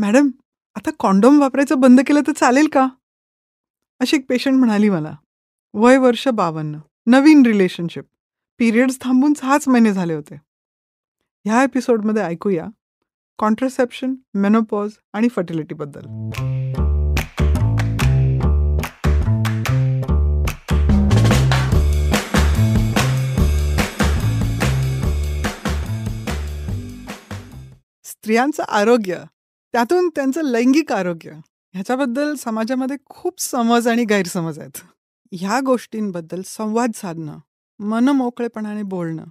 Madam आता condom वापरायचं बंद केलं तर चालेल का अशी एक पेशंट म्हणाली मला वय वर्ष बावन्न नवीन रिलेशनशिप पिरियड्स थांबून सहाच महिने झाले होते ह्या एपिसोडमध्ये ऐकूया कॉन्ट्रसेप्शन मेनोपॉज आणि फर्टिलिटीबद्दल स्त्रियांचं आरोग्य त्यातून त्यांचं लैंगिक आरोग्य ह्याच्याबद्दल समाजामध्ये खूप समज आणि गैरसमज आहेत ह्या गोष्टींबद्दल संवाद साधणं मोकळेपणाने बोलणं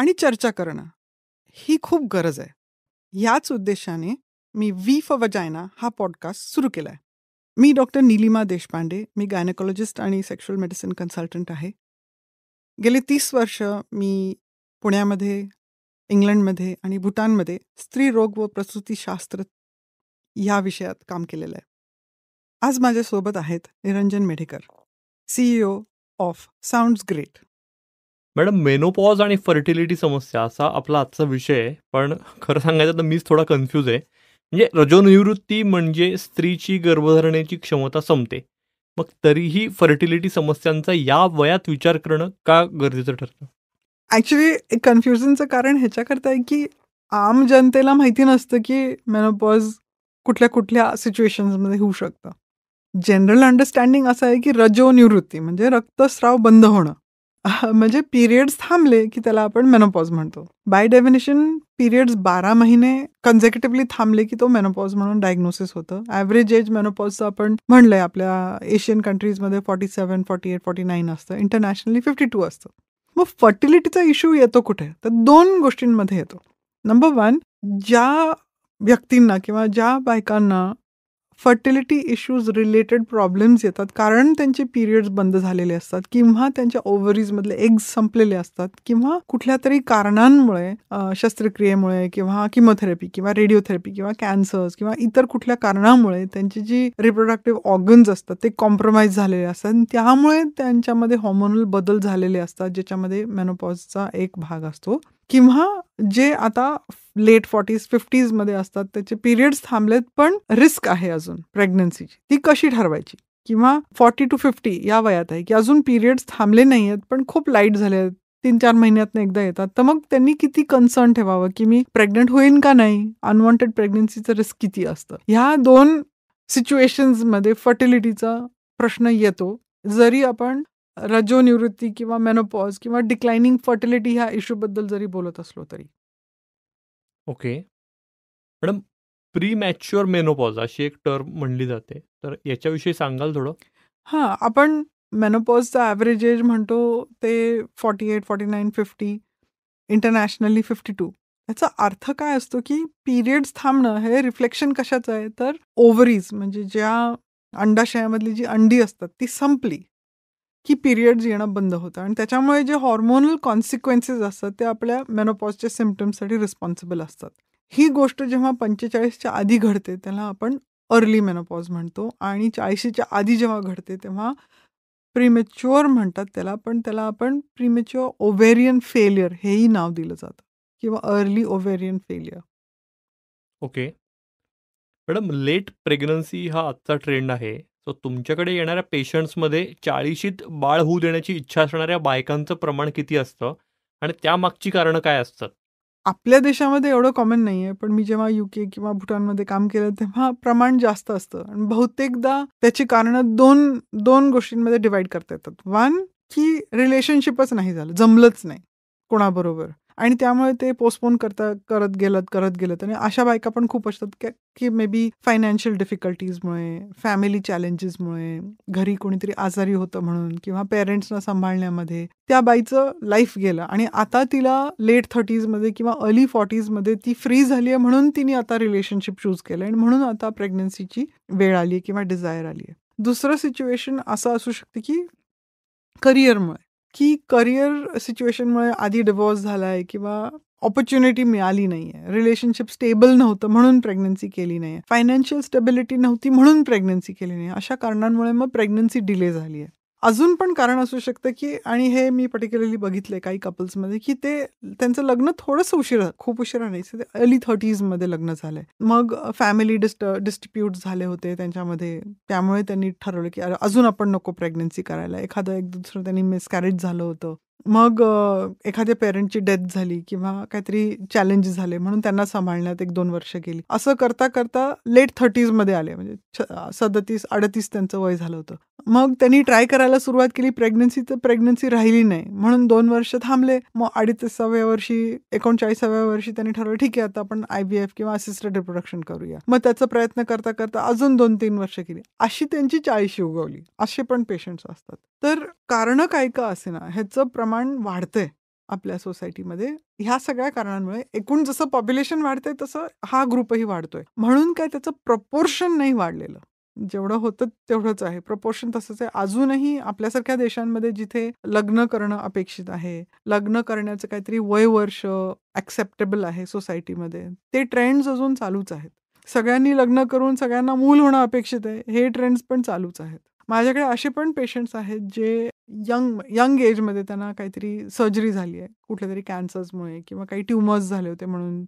आणि चर्चा करणं ही खूप गरज आहे याच उद्देशाने मी वी फॉर वजायना हा पॉडकास्ट सुरू केला आहे मी डॉक्टर निलिमा देशपांडे मी गायनेकोलॉजिस्ट आणि सेक्शुअल मेडिसिन कन्सल्टंट आहे गेले तीस वर्ष मी पुण्यामध्ये इंग्लंडमध्ये आणि भूटानमध्ये स्त्री रोग व प्रसूतीशास्त्र ह्या विषयात काम केलेलं आहे आज माझ्यासोबत आहेत Niranjan Medhekar CEO of Sound Great madam menopause आणि फर्टिलिटी समस्या असा आपला आजचा विषय आहे पण खरं सांगायचं तर मीच थोडा कन्फ्यूज आहे म्हणजे रजोनिवृत्ती म्हणजे स्त्रीची गर्भधारणेची क्षमता संपते मग तरीही फर्टिलिटी समस्यांचा या वयात विचार करणं का गरजेचं ठरतं एक कन्फ्युजनचं कारण ह्याच्याकरता आहे की आम जनतेला माहिती नसतं की मेनोपॉज कुठल्या कुठल्या सिच्युएशन्समध्ये होऊ शकतं जनरल अंडरस्टँडिंग असं आहे की रजोनिवृत्ती म्हणजे रक्तस्राव बंद होणं म्हणजे पिरियड्स थांबले की त्याला आपण मेनोपॉज म्हणतो बाय डेफिनेशन पिरियड्स बारा महिने कन्झेक्युटिव्हली थांबले की तो मेनोपॉज म्हणून डायग्नोसिस होतं ॲव्हरेज एज मेनोपॉजचं आपण म्हणलंय आपल्या एशियन कंट्रीजमध्ये forty seven forty eight forty nine असतं इंटरनॅशनली फिफ्टी टू असतं मग फर्टिलिटीचा इश्यू येतो कुठे तर दोन गोष्टींमध्ये येतो नंबर वन ज्या व्यक्तींना किंवा ज्या बायकांना फर्टिलिटी इश्यूज रिलेटेड प्रॉब्लेम्स येतात कारण त्यांचे पिरियड्स बंद झालेले असतात किंवा त्यांच्या ओव्हरीजमधले एग्ज संपलेले असतात किंवा कुठल्या तरी कारणांमुळे शस्त्रक्रियेमुळे किंवा किमोथेरपी किंवा रेडिओथेरपी किंवा कॅन्सर्स किंवा इतर कुठल्या कारणामुळे त्यांची जी रिप्रोडक्टिव्ह ऑर्गन्स असतात ते कॉम्प्रोमाइज झालेले असतात त्यामुळे त्यांच्यामध्ये हॉर्मोनल बदल झालेले असतात ज्याच्यामध्ये मेनोपॉजचा एक भाग असतो किंवा जे आता लेट फॉर्टीज मध्ये असतात त्याचे पिरियड्स थांबलेत पण रिस्क आहे अजून प्रेग्नन्सीची ती कशी ठरवायची किंवा फॉर्टी टू फिफ्टी या वयात आहे की अजून पिरियड्स थांबले नाही आहेत पण खूप लाईट झाले आहेत तीन चार महिन्यातनं एकदा येतात तर मग त्यांनी किती कन्सर्न ठेवावं की मी प्रेग्नंट होईन का नाही अनवॉन्टेड प्रेग्नन्सीचं रिस्क किती असतं ह्या दोन मध्ये फर्टिलिटीचा प्रश्न येतो जरी आपण रजोनिवृत्ती किंवा मेनोपॉज किंवा डिक्लायनिंग फर्टिलिटी ह्या इश्यूबद्दल जरी बोलत असलो तरी ओके. मॅडम मॅच्युअर मेनोपॉज अशी एक टर्म म्हणली जाते. तर याच्याविषयी सांगाल थोडं? हां, आपण मेनोपॉजचा ॲव्हरेज एज म्हणतो ते eight forty nine fifty internationally fifty two याचा अर्थ काय असतो, की पिरियड्स थांबणं हे रिफ्लेक्शन कशाचं आहे, तर ओव्हरीज म्हणजे ज्या अंडाशयामधली जी अंडी असतात ती संपली. की पिरियड्स येणं बंद होतं आणि त्याच्यामुळे जे हॉर्मोनल कॉन्सिक्वेन्सेस असतात ते आपल्या मेनोपॉजच्या सिमटम्ससाठी रिस्पॉन्सिबल असतात ही गोष्ट जेव्हा पंचेचाळीसच्या आधी घडते त्याला आपण अर्ली मेनोपॉज म्हणतो आणि चाळीशीच्या आधी जेव्हा घडते तेव्हा प्रीमेच्युअर म्हणतात त्याला पण त्याला आपण प्रीमेच्युअर ओव्हेरियन फेलियर हेही नाव दिलं जातं किंवा early ovarian failure okay madam late pregnancy हा आजचा ट्रेंड आहे सो तुमच्याकडे येणाऱ्या पेशंट्समध्ये चाळीशीत बाळ होऊ देण्याची इच्छा असणाऱ्या बायकांचं प्रमाण किती असतं आणि त्यामागची कारणं काय असतात आपल्या देशामध्ये एवढं कॉमन नाही आहे पण मी जेव्हा युके किंवा भूटानमध्ये काम केलं तेव्हा प्रमाण जास्त असतं आणि बहुतेकदा त्याची कारणं दोन दोन गोष्टींमध्ये डिवाईड करता येतात वन की रिलेशनशिपच नाही झालं जमलंच नाही कोणाबरोबर आणि त्यामुळे ते पोस्टपोन करता करत गेलत करत गेलत आणि अशा बायका पण खूप असतात की मे बी फायनान्शियल डिफिकल्टीजमुळे फॅमिली चॅलेंजेसमुळे घरी कोणीतरी आजारी होतं म्हणून किंवा पेरेंट्सना सांभाळण्यामध्ये त्या बाईचं लाईफ गेलं आणि आता तिला लेट थर्टीजमध्ये किंवा अर्ली फॉर्टीजमध्ये ती फ्री झाली आहे म्हणून तिने आता रिलेशनशिप चूज केलं आणि म्हणून आता प्रेग्नन्सीची वेळ आली आहे किंवा डिझायर आली आहे दुसरं सिच्युएशन असं असू शकते की करिअरमुळे की करिअर सिच्युएशनमुळे आधी डिवोर्स झालाय किंवा ऑपॉर्च्युनिटी मिळाली नाही आहे रिलेशनशिप स्टेबल नव्हतं म्हणून प्रेग्नन्सी केली नाही फायनान्शियल स्टेबिलिटी नव्हती म्हणून प्रेग्नन्सी केली नाही अशा कारणांमुळे मग प्रेग्नन्सी डिले झाली आहे अजून पण कारण असू शकतं की आणि हे मी पर्टिक्युलरली बघितले काही कपल्समध्ये की ते त्यांचं लग्न थोडंसं उशीर खूप उशिरा नाही अर्ली थर्टीजमध्ये लग्न झालंय मग फॅमिली डिस्ट डिस्ट्रिब्यूट झाले होते त्यांच्यामध्ये त्यामुळे त्यांनी ठरवलं की अजून आपण नको प्रेग्नन्सी करायला एखादं एक दुसरं त्यांनी मिसकॅरेज झालं होतं मग एखाद्या पेरेंटची डेथ झाली किंवा काहीतरी चॅलेंजेस झाले म्हणून त्यांना सांभाळण्यात एक दोन वर्ष गेली. असं करता-करता लेट 30s मध्ये आले म्हणजे सदतीस अडतीस त्यांचं वय झालं होतं. मग त्यांनी ट्राय करायला सुरुवात केली प्रेग्नन्सी तर प्रेग्नन्सी राहिली नाही म्हणून दोन वर्ष थांबले. मग 38व्या वर्षी एकोणचाळीसाव्या वर्षी त्यांनी ठरवलं ठीक आहे आता आपण आय-व्ही-एफ किंवा असिस्टंट रिप्रोडक्शन करूया. मग त्याचा प्रयत्न करता-करता अजून दोन तीन वर्ष केली. अशी त्यांची चाळीशी उगवली. असे पण पेशंट्स असतात. तर कारण काय का ना ह्याचं प्रमाण वाढतंय आपल्या सोसायटीमध्ये ह्या सगळ्या कारणांमुळे एकूण जसं पॉप्युलेशन वाढतंय तसं हा ग्रुपही वाढतोय म्हणून काय त्याचं प्रपोर्शन नाही वाढलेलं जेवढं होतं तेवढंच आहे प्रपोर्शन तसंच आहे अजूनही आपल्यासारख्या देशांमध्ये जिथे लग्न करणं अपेक्षित आहे लग्न करण्याचं काहीतरी वय वर्ष ऍक्सेप्टेबल आहे सोसायटीमध्ये ते ट्रेंड्स अजून चालूच आहेत सगळ्यांनी लग्न करून सगळ्यांना मूल होणं अपेक्षित आहे हे ट्रेंड्स पण चालूच आहेत माझ्याकडे असे पण पेशंट्स आहेत जे यंग यंग एजमध्ये त्यांना काहीतरी सर्जरी झाली आहे कुठल्या तरी कॅन्सर्समुळे किंवा काही ट्युमर्स झाले होते म्हणून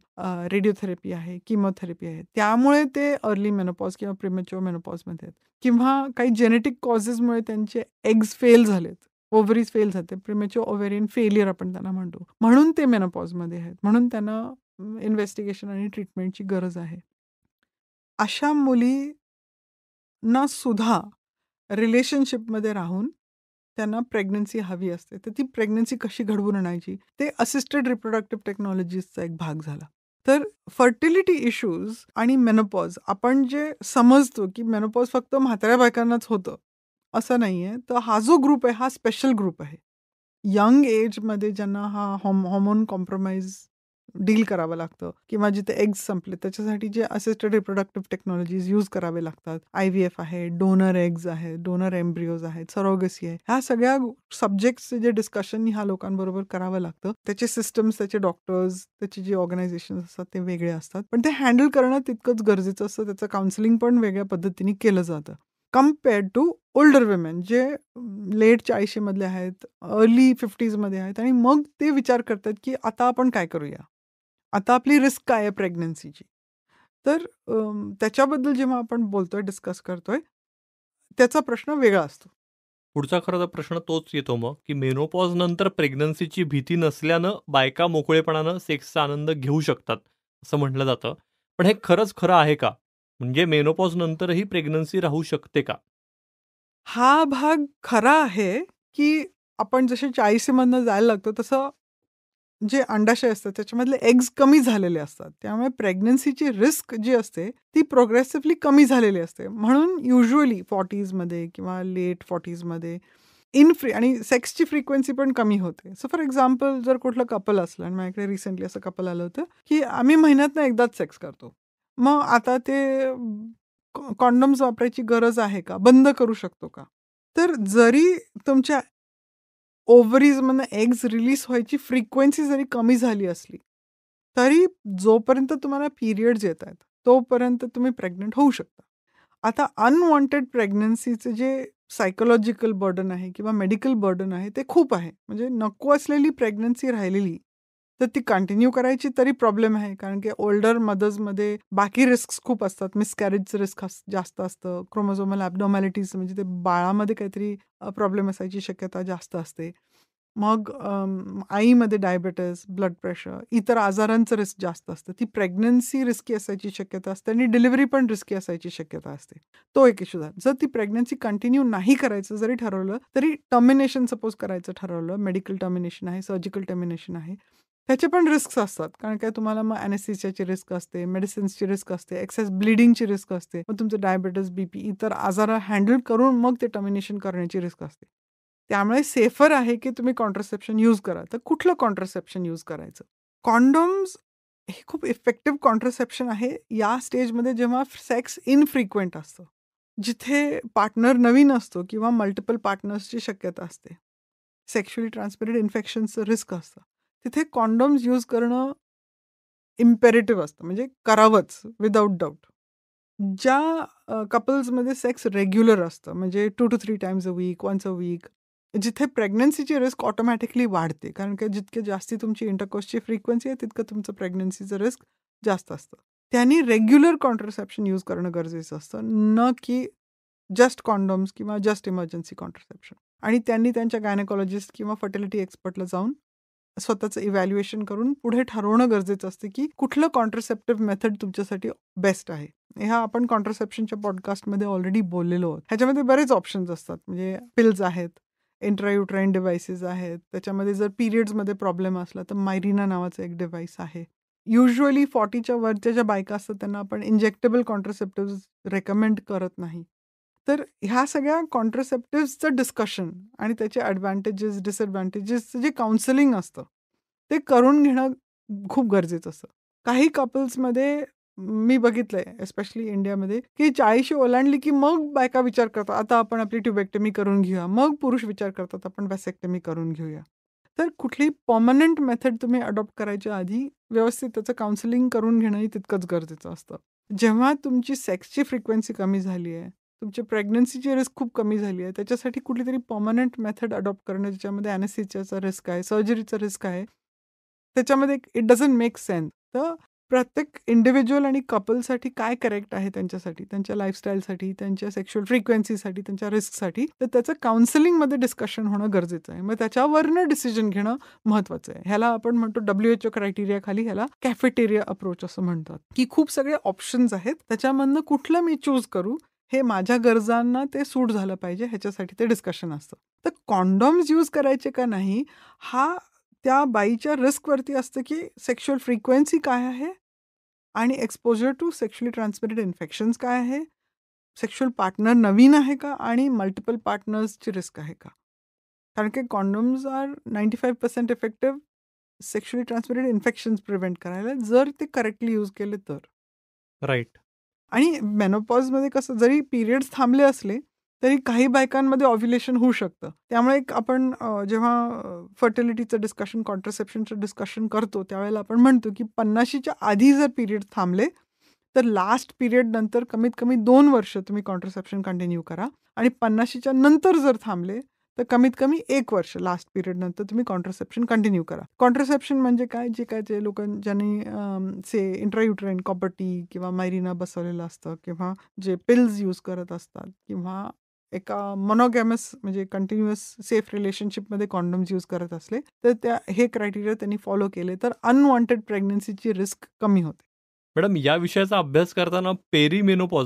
रेडिओथेरपी आहे किमोथेरपी आहे त्यामुळे ते अर्ली मेनोपॉज किंवा प्रिमेच्युअर मेनोपॉजमध्ये आहेत किंवा काही जेनेटिक कॉजेसमुळे त्यांचे एग्ज फेल झालेत ओव्हरीज फेल झाले प्रिमेच्युअर ओव्हेरियन फेलियर आपण त्यांना म्हणतो म्हणून ते मेनोपॉजमध्ये आहेत म्हणून त्यांना इन्व्हेस्टिगेशन आणि ट्रीटमेंटची गरज आहे अशा मुलींना सुद्धा रिलेशनशिपमध्ये राहून त्यांना प्रेग्नन्सी हवी असते तर ती प्रेग्नन्सी कशी घडवून आणायची ते असिस्टेड रिप्रोडक्टिव्ह टेक्नॉलॉजीजचा एक भाग झाला तर फर्टिलिटी इश्यूज आणि मेनोपॉज आपण जे समजतो की मेनोपॉज फक्त म्हाताऱ्या बायकांनाच होतं असं नाही आहे तर हा जो ग्रुप आहे हा स्पेशल ग्रुप आहे यंग एजमध्ये ज्यांना हा हॉम हॉमोन कॉम्प्रोमाइज डील करावं लागतं किंवा जिथे एग्ज संपले त्याच्यासाठी जे असिस्टेड रिप्रोडक्टिव्ह टेक्नॉलॉजीज यूज करावे लागतात आय व्ही एफ आहे डोनर एग्ज आहे डोनर एम्ब्रिओज आहेत सरोगसी आहे ह्या सगळ्या सब्जेक्टचे जे डिस्कशन ह्या लोकांबरोबर करावं लागतं त्याचे सिस्टम्स त्याचे डॉक्टर्स त्याचे जे ऑर्गनायझेशन असतात ते वेगळे असतात पण ते हँडल करणं तितकंच गरजेचं असतं त्याचं काउन्सिलिंग पण वेगळ्या पद्धतीने केलं जातं कम्पेअर्ड टू ओल्डर विमेन जे लेट मध्ये आहेत अर्ली फिफ्टीजमध्ये आहेत आणि मग ते विचार करतात की आता आपण काय करूया आता आपली रिस्क काय आहे प्रेग्नन्सीची तर त्याच्याबद्दल जेव्हा आपण बोलतोय डिस्कस करतोय त्याचा प्रश्न वेगळा असतो पुढचा खरं तर प्रश्न तोच येतो मग की मेनोपॉज नंतर प्रेग्नन्सीची भीती नसल्यानं बायका मोकळेपणानं सेक्सचा आनंद घेऊ शकतात असं म्हटलं जातं पण हे खरंच खरं आहे का म्हणजे मेनोपॉज नंतरही प्रेग्नन्सी राहू शकते का हा भाग खरा आहे की आपण जसे चाळीसीमधनं जायला लागतो तसं जे अंडाशय असतात त्याच्यामधले एग्ज कमी झालेले असतात त्यामुळे प्रेग्नन्सीची रिस्क जी असते ती प्रोग्रेसिव्हली कमी झालेली असते म्हणून युजली फॉर्टीजमध्ये किंवा लेट फॉर्टीजमध्ये इन फ्री आणि सेक्सची फ्रिक्वेन्सी पण कमी होते सो फॉर एक्झाम्पल जर कुठलं कपल असलं आणि माझ्याकडे रिसेंटली असं कपल आलं होतं की आम्ही महिन्यात ना एकदाच सेक्स करतो मग आता ते कॉन्डम्स वापरायची गरज आहे का बंद करू शकतो का तर जरी तुमच्या ओव्हरीज म्हणून एग्ज रिलीज व्हायची फ्रिक्वेन्सी जरी कमी झाली असली तरी जोपर्यंत तुम्हाला पिरियड्स येत आहेत तोपर्यंत तुम्ही प्रेग्नंट होऊ शकता आता अनवॉन्टेड प्रेग्नन्सीचे जे सायकोलॉजिकल बर्डन आहे किंवा मेडिकल बर्डन आहे ते खूप आहे म्हणजे नको असलेली प्रेग्नन्सी राहिलेली तर ती कंटिन्यू करायची तरी प्रॉब्लेम आहे कारण की ओल्डर मदर्समध्ये बाकी रिस्क खूप असतात मिसकॅरेजचं रिस्क जास्त असतं क्रोमोझोमल ॲबनॉमॅलिटीज म्हणजे ते बाळामध्ये काहीतरी प्रॉब्लेम असायची शक्यता जास्त असते मग आईमध्ये डायबेटीस ब्लड प्रेशर इतर आजारांचं रिस्क जास्त असतं ती प्रेग्नन्सी रिस्की असायची शक्यता असते आणि डिलिव्हरी पण रिस्की असायची शक्यता असते तो एक इश्यू झाला जर ती प्रेग्नन्सी कंटिन्यू नाही करायचं जरी ठरवलं तरी टर्मिनेशन सपोज करायचं ठरवलं मेडिकल टर्मिनेशन आहे सर्जिकल टर्मिनेशन आहे त्याचे पण रिस्क असतात कारण काय तुम्हाला मग अनेसिसियाची रिस्क असते मेडिसिन्सची रिस्क असते एक्सेस ब्लिडिंगची रिस्क असते मग तुमचं डायबेटीस बीपी इतर आजार हँडल करून मग ते टर्मिनेशन करण्याची रिस्क असते त्यामुळे सेफर आहे की तुम्ही कॉन्ट्रसेप्शन यूज करा तर कुठलं कॉन्ट्रसेप्शन यूज करायचं कॉन्डोम्स हे खूप इफेक्टिव्ह कॉन्ट्रसेप्शन आहे या स्टेजमध्ये जेव्हा सेक्स इनफ्रिक्वेंट असतं जिथे पार्टनर नवीन असतो किंवा मल्टिपल पार्टनर्सची शक्यता असते सेक्शुअली ट्रान्समिटेड इन्फेक्शनचं रिस्क असतं तिथे कॉन्डॉम्स यूज करणं इम्पेरेटिव्ह असतं म्हणजे करावंच विदाऊट डाऊट ज्या कपल्समध्ये सेक्स रेग्युलर असतं म्हणजे two two three times a week once a week जिथे प्रेग्नन्सीची रिस्क ऑटोमॅटिकली वाढते कारण की जितके जास्ती तुमची इंटरकोसची फ्रिक्वेन्सी आहे तितकं तुमचं प्रेग्नन्सीचं रिस्क जास्त असतं त्यांनी रेग्युलर कॉन्ट्रसेप्शन यूज करणं गरजेचं असतं न की जस्ट कॉन्डॉम्स किंवा जस्ट इमर्जन्सी कॉन्ट्रसेप्शन आणि त्यांनी त्यांच्या गायनेकॉलॉजिस्ट किंवा फर्टिलिटी एक्सपर्टला जाऊन स्वतःचं इव्हॅल्युएशन करून पुढे ठरवणं गरजेचं असतं की कुठलं कॉन्ट्रसेप्टिव्ह मेथड तुमच्यासाठी बेस्ट आहे ह्या आपण कॉन्ट्रसेप्शनच्या पॉडकास्टमध्ये ऑलरेडी बोललेलो आहोत ह्याच्यामध्ये बरेच ऑप्शन्स असतात म्हणजे पिल्स आहेत इंट्रायुट्राईन डिव्हायसेस आहेत त्याच्यामध्ये जर पिरियड्समध्ये प्रॉब्लेम असला तर मायरिना नावाचं एक डिव्हाइस आहे युजली फॉर्टीच्या वरच्या ज्या बायका असतात त्यांना आपण इंजेक्टेबल कॉन्ट्रसेप्टिव्ह रेकमेंड करत नाही तर ह्या सगळ्या कॉन्ट्रसेप्टिव्हचं डिस्कशन आणि त्याचे ॲडव्हान्टेजेस डिसएडव्हान्टेजेसचं जे काउन्सिलिंग असतं ते करून घेणं खूप गरजेचं असतं काही कपल्समध्ये मी बघितलंय एस्पेशली इंडियामध्ये की चाळीशी ओलांडली की मग बायका विचार करतात आता आपण आपली ट्युबेक्टमी करून घेऊया मग पुरुष विचार करतात आपण वॅसेक्टमी करून घेऊया तर कुठली पर्मनंट मेथड तुम्ही अडॉप्ट करायच्या आधी व्यवस्थित त्याचं काउन्सिलिंग करून घेणंही तितकंच गरजेचं असतं जेव्हा तुमची सेक्सची फ्रिक्वेन्सी कमी झाली आहे तुमची प्रेग्नन्सीची रिस्क खूप कमी झाली आहे त्याच्यासाठी कुठलीतरी पर्मनंट मेथड अडॉप्ट करणं ज्याच्यामध्ये ॲनेसिच्याचा रिस्क आहे सर्जरीचा रिस्क आहे त्याच्यामध्ये इट डझंट मेक सेन्स तर प्रत्येक इंडिव्हिज्युअल आणि कपलसाठी काय करेक्ट आहे त्यांच्यासाठी त्यांच्या लाईफस्टाईलसाठी त्यांच्या सेक्शुअल फ्रिक्वेन्सीसाठी त्यांच्या रिस्कसाठी तर त्याचं काउन्सिलिंगमध्ये डिस्कशन होणं गरजेचं आहे मग त्याच्यावरनं डिसिजन घेणं महत्त्वाचं आहे ह्याला आपण म्हणतो डब्ल्यू एच ओ क्रायटेरिया खाली ह्याला कॅफेटेरिया अप्रोच असं म्हणतात की खूप सगळे ऑप्शन्स आहेत त्याच्यामधनं कुठलं मी चूज करू हे माझ्या गरजांना ते सूट झालं पाहिजे ह्याच्यासाठी ते डिस्कशन असतं तर कॉन्डॉम्स यूज करायचे का नाही हा त्या बाईच्या रिस्कवरती असतं की सेक्शुअल फ्रिक्वेन्सी काय आहे आणि exposure to sexually transmitted infections काय आहे सेक्शुअल पार्टनर नवीन आहे का आणि मल्टिपल पार्टनर्सची रिस्क आहे का कारण की condoms are ninety five percent effective sexually transmitted infections prevent करायला जर ते करेक्टली यूज केले तर राईट आणि मेनोपॉजमध्ये कसं जरी पिरियड्स थांबले असले तरी काही बायकांमध्ये ऑव्ह्युलेशन होऊ शकतं त्यामुळे एक आपण जेव्हा फर्टिलिटीचं डिस्कशन कॉन्ट्रसेप्शनचं डिस्कशन करतो त्यावेळेला आपण म्हणतो की पन्नाशीच्या आधी जर पिरियड थांबले तर लास्ट पिरियड नंतर कमीत कमी दोन वर्ष तुम्ही कॉन्ट्रसेप्शन कंटिन्यू करा आणि पन्नाशीच्या नंतर जर थांबले तर कमीत कमी एक वर्ष लास्ट पिरियड नंतर तुम्ही कॉन्ट्रसेप्शन कंटिन्यू करा कॉन्ट्रसेप्शन म्हणजे काय जे काय जे लोक ज्यांनी से इंट्रायुट्राईन कॉपर्टी किंवा मायरिना बसवलेलं असतं किंवा जे पिल्स यूज करत असतात किंवा एका मोनोगॅमस म्हणजे कंटिन्युअस सेफ रिलेशनशिपमध्ये कॉन्डम्स यूज करत असले तर त्या हे क्रायटेरिया त्यांनी फॉलो केले तर अनवॉन्टेड प्रेग्नन्सीची रिस्क कमी होते मॅडम या विषयाचा अभ्यास करताना पेरी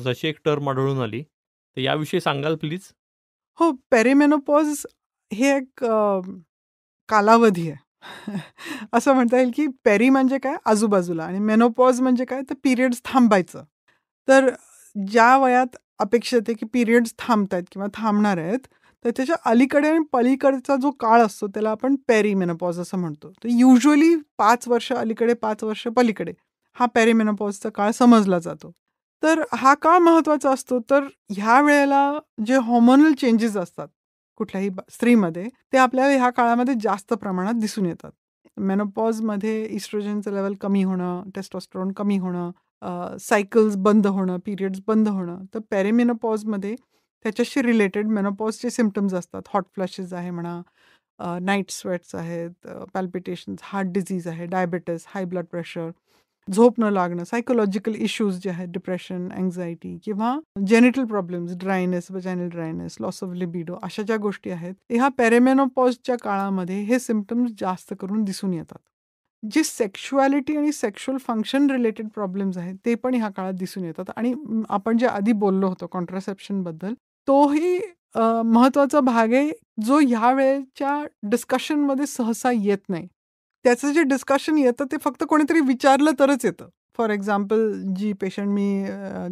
अशी एक टर्म आढळून आली तर याविषयी सांगाल प्लीज हो पेरिमेनोपॉज हे एक कालावधी आहे असं म्हणता येईल की पेरी म्हणजे काय आजूबाजूला आणि मेनोपॉज म्हणजे काय तर पिरियड्स थांबायचं तर ज्या वयात अपेक्षित आहे की पिरियड्स थांबत आहेत किंवा थांबणार आहेत तर त्याच्या अलीकडे आणि पलीकडचा जो काळ असतो त्याला आपण पॅरीमेनोपॉज असं म्हणतो तर युजली पाच वर्ष अलीकडे पाच वर्ष पलीकडे हा पॅरीमेनोपॉजचा काळ समजला जातो तर हा का महत्वाचा असतो तर ह्या वेळेला जे हॉर्मोनल चेंजेस असतात कुठल्याही स्त्रीमध्ये ते आपल्याला ह्या काळामध्ये जास्त प्रमाणात दिसून येतात मेनोपॉजमध्ये इस्ट्रोजनचं लेवल कमी होणं टेस्टॉस्ट्रॉन कमी होणं सायकल्स बंद होणं पिरियड्स बंद होणं तर पॅरेमेनोपॉजमध्ये त्याच्याशी रिलेटेड मेनोपॉजचे सिमटम्स असतात हॉट फ्लॅशेस आहे म्हणा नाईट स्वेट्स आहेत पॅल्पिटेशन्स हार्ट डिझीज आहे डायबेटीस हाय ब्लड प्रेशर झोप न लागणं सायकोलॉजिकल इश्यूज जे आहेत डिप्रेशन अँझायटी किंवा genital problems dryness vaginal dryness loss of libido अशा ज्या गोष्टी आहेत ह्या पॅरेमेनोपॉजच्या काळामध्ये हे सिमटम्स जास्त करून दिसून येतात जे सेक्शुआलिटी आणि सेक्शुअल फंक्शन रिलेटेड प्रॉब्लेम्स आहेत ते पण ह्या काळात दिसून येतात आणि आपण जे आधी बोललो होतो बद्दल तोही महत्त्वाचा भाग आहे जो ह्या वेळेच्या डिस्कशनमध्ये सहसा येत नाही त्याचं जे डिस्कशन येतं ते फक्त कोणीतरी विचारलं तरच येतं फॉर एक्झाम्पल जी पेशंट मी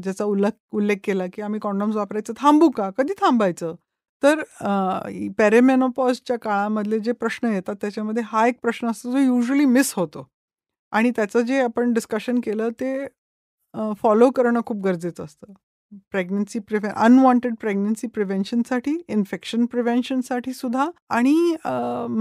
ज्याचा उल्लेख उल्लेख केला की आम्ही कॉन्डॉम्स वापरायचं थांबू का कधी थांबायचं तर पॅरेमेनोपॉजच्या काळामधले जे प्रश्न येतात त्याच्यामध्ये हा एक प्रश्न असतो जो युजली मिस होतो आणि त्याचं जे आपण डिस्कशन केलं ते फॉलो करणं खूप गरजेचं असतं प्रेग्नन्सी प्रिव्हे अनवॉन्टेड प्रेग्नन्सी प्रिव्हेन्शनसाठी इन्फेक्शन प्रिव्हेन्शनसाठी सुद्धा आणि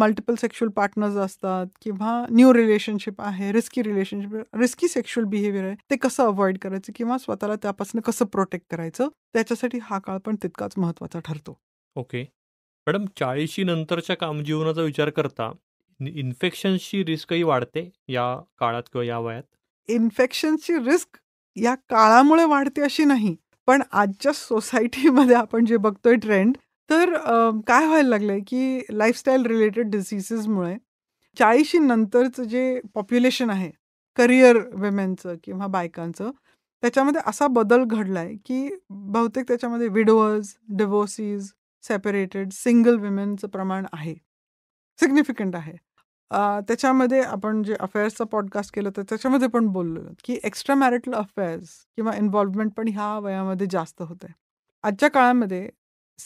मल्टिपल सेक्शुअल पार्टनर्स असतात किंवा न्यू रिलेशनशिप आहे risky relationship risky sexual behaviour आहे ते कसं अवॉइड करायचं किंवा स्वतःला त्यापासून कसं प्रोटेक्ट करायचं त्याच्यासाठी हा काळ पण तितकाच महत्वाचा ठरतो ओके मॅडम चाळीशी नंतरच्या कामजीवनाचा विचार करता इन्फेक्शनची रिस्कही वाढते या काळात किंवा या वयात इन्फेक्शनची रिस्क या काळामुळे वाढते अशी नाही पण आजच्या सोसायटीमध्ये आपण जे बघतोय ट्रेंड तर काय व्हायला लागलं आहे की लाईफस्टाईल रिलेटेड डिसीसेसमुळे चाळीशी नंतरचं जे पॉप्युलेशन आहे करिअर वेमेनचं किंवा बायकांचं त्याच्यामध्ये असा बदल घडला आहे की बहुतेक त्याच्यामध्ये विडोअर्स डिवोर्सीज सेपरेटेड सिंगल विमेनचं प्रमाण आहे सिग्निफिकंट आहे त्याच्यामध्ये आपण जे अफेअर्सचा पॉडकास्ट केलं तर त्याच्यामध्ये पण बोललो की एक्स्ट्रा मॅरिटल अफेअर्स किंवा इन्व्हॉल्वमेंट पण ह्या वयामध्ये जास्त आहे आजच्या काळामध्ये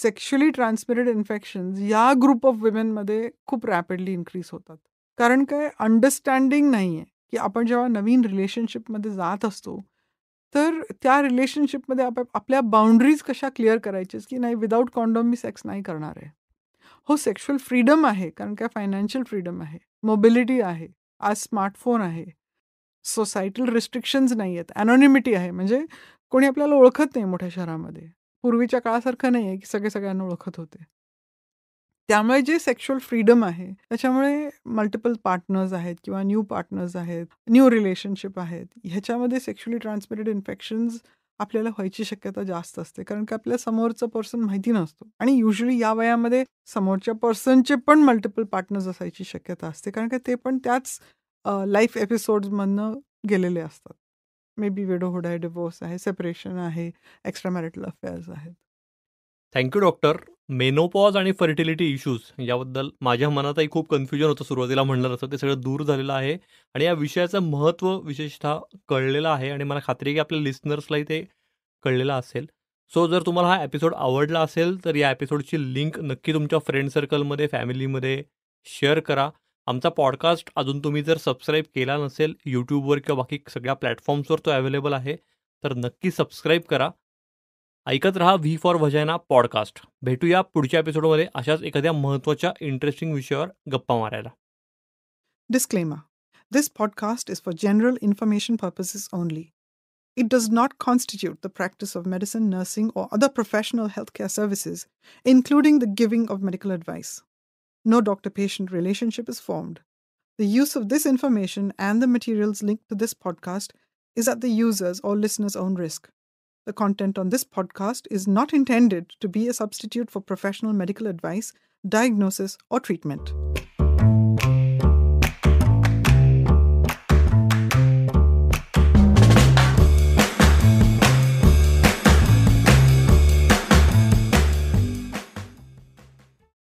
सेक्शुअली ट्रान्समिटेड इन्फेक्शन्स या ग्रुप ऑफ विमेनमध्ये खूप रॅपिडली इन्क्रीज होतात कारण काय अंडरस्टँडिंग नाही आहे की आपण जेव्हा नवीन रिलेशनशिपमध्ये जात असतो तर त्या रिलेशनशिपमध्ये आप आपल्या बाउंड्रीज कशा क्लिअर करायच्या की नाही विदाऊट कॉन्डॉम मी सेक्स नाही करणार आहे हो सेक्शुअल फ्रीडम आहे कारण काय फायनान्शियल फ्रीडम आहे मोबिलिटी आहे आज स्मार्टफोन आहे सोसायटल रिस्ट्रिक्शन्स नाही आहेत अनॉनिमिटी आहे म्हणजे कोणी आपल्याला ओळखत नाही मोठ्या शहरामध्ये पूर्वीच्या काळासारखं नाही आहे की सगळे सगळ्यांना ओळखत होते त्यामुळे जे सेक्शुअल फ्रीडम आहे त्याच्यामुळे मल्टिपल पार्टनर्स आहेत किंवा न्यू पार्टनर्स आहेत न्यू रिलेशनशिप आहेत ह्याच्यामध्ये सेक्शुअली ट्रान्समिटेड इन्फेक्शन्स आपल्याला व्हायची शक्यता जास्त असते कारण की आपल्या समोरचा पर्सन माहिती नसतो आणि युजली या वयामध्ये समोरच्या पर्सनचे पण मल्टिपल पार्टनर्स असायची शक्यता असते कारण की ते पण त्याच लाईफ एपिसोड्समधनं गेलेले असतात मे बी होड आहे डिवोर्स आहे सेपरेशन आहे एक्स्ट्रा मॅरिटल अफेअर्स आहेत थँक्यू डॉक्टर मेनोपॉज आणि फर्टिलिटी इश्यूज याबद्दल माझ्या मनातही खूप कन्फ्युजन होतं सुरुवातीला म्हणलं असं ते सगळं दूर झालेलं आहे आणि या विषयाचं महत्त्व विशेषतः कळलेलं आहे आणि मला खात्री आहे की आपल्या लिस्नर्सलाही ते कळलेलं असेल सो जर तुम्हाला हा एपिसोड आवडला असेल तर या एपिसोडची लिंक नक्की तुमच्या फ्रेंड सर्कलमध्ये फॅमिलीमध्ये शेअर करा आमचा पॉडकास्ट अजून तुम्ही जर सबस्क्राईब केला नसेल यूट्यूबवर किंवा बाकी सगळ्या प्लॅटफॉर्म्सवर तो अवेलेबल आहे तर नक्की सबस्क्राईब करा ऐकत रहा व्ही फॉर व्हजायना पॉडकास्ट भेटूया पुढच्या एपिसोडमध्ये अशाच एखाद्या महत्त्वाच्या इंटरेस्टिंग विषयावर गप्पा मारायला Disclaimer This podcast is for general information purposes only. It does not constitute the practice of medicine, nursing, or other professional healthcare services, including the giving of medical advice. No doctor patient relationship is formed. The use of this information and the materials linked to this podcast is at the user's or listener's own risk. The content on this podcast is not intended to be a substitute for professional medical advice, diagnosis, or treatment.